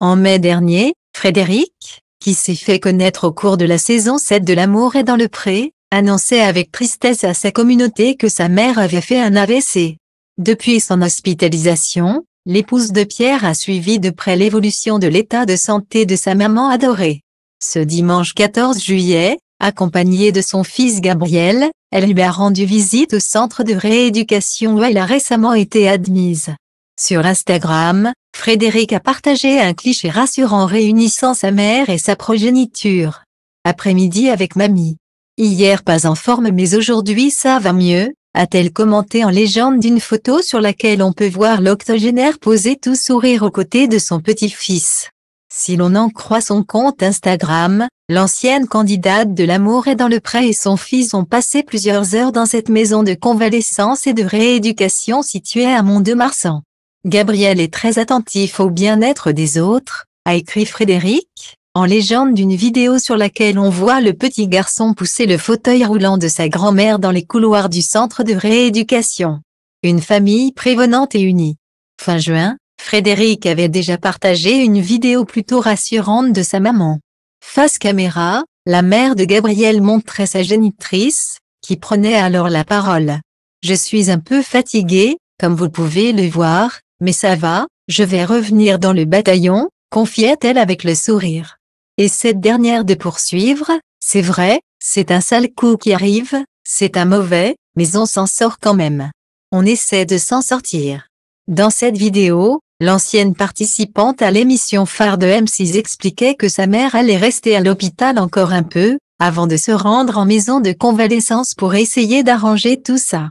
En mai dernier, Frédéric, qui s'est fait connaître au cours de la saison 7 de L'amour est dans le pré, annonçait avec tristesse à sa communauté que sa mère avait fait un AVC. Depuis son hospitalisation, l'épouse de Pierre a suivi de près l'évolution de l'état de santé de sa maman adorée. Ce dimanche 14 juillet, accompagnée de son fils Gabriel, elle lui a rendu visite au centre de rééducation où elle a récemment été admise. Sur Instagram, Frédéric a partagé un cliché rassurant réunissant sa mère et sa progéniture. Après-midi avec mamie. Hier pas en forme mais aujourd'hui ça va mieux, a-t-elle commenté en légende d'une photo sur laquelle on peut voir l'octogénaire poser tout sourire aux côtés de son petit-fils. Si l'on en croit son compte Instagram, l'ancienne candidate de l'amour est dans le prêt et son fils ont passé plusieurs heures dans cette maison de convalescence et de rééducation située à Mont-de-Marsan. Gabriel est très attentif au bien-être des autres, a écrit Frédéric, en légende d'une vidéo sur laquelle on voit le petit garçon pousser le fauteuil roulant de sa grand-mère dans les couloirs du centre de rééducation. Une famille prévenante et unie. Fin juin, Frédéric avait déjà partagé une vidéo plutôt rassurante de sa maman. Face caméra, la mère de Gabriel montrait sa génitrice, qui prenait alors la parole. Je suis un peu fatiguée, comme vous pouvez le voir, mais ça va, je vais revenir dans le bataillon, confiait-elle avec le sourire. Et cette dernière de poursuivre, c'est vrai, c'est un sale coup qui arrive, c'est un mauvais, mais on s'en sort quand même. On essaie de s'en sortir. Dans cette vidéo, l'ancienne participante à l'émission phare de M6 expliquait que sa mère allait rester à l'hôpital encore un peu, avant de se rendre en maison de convalescence pour essayer d'arranger tout ça.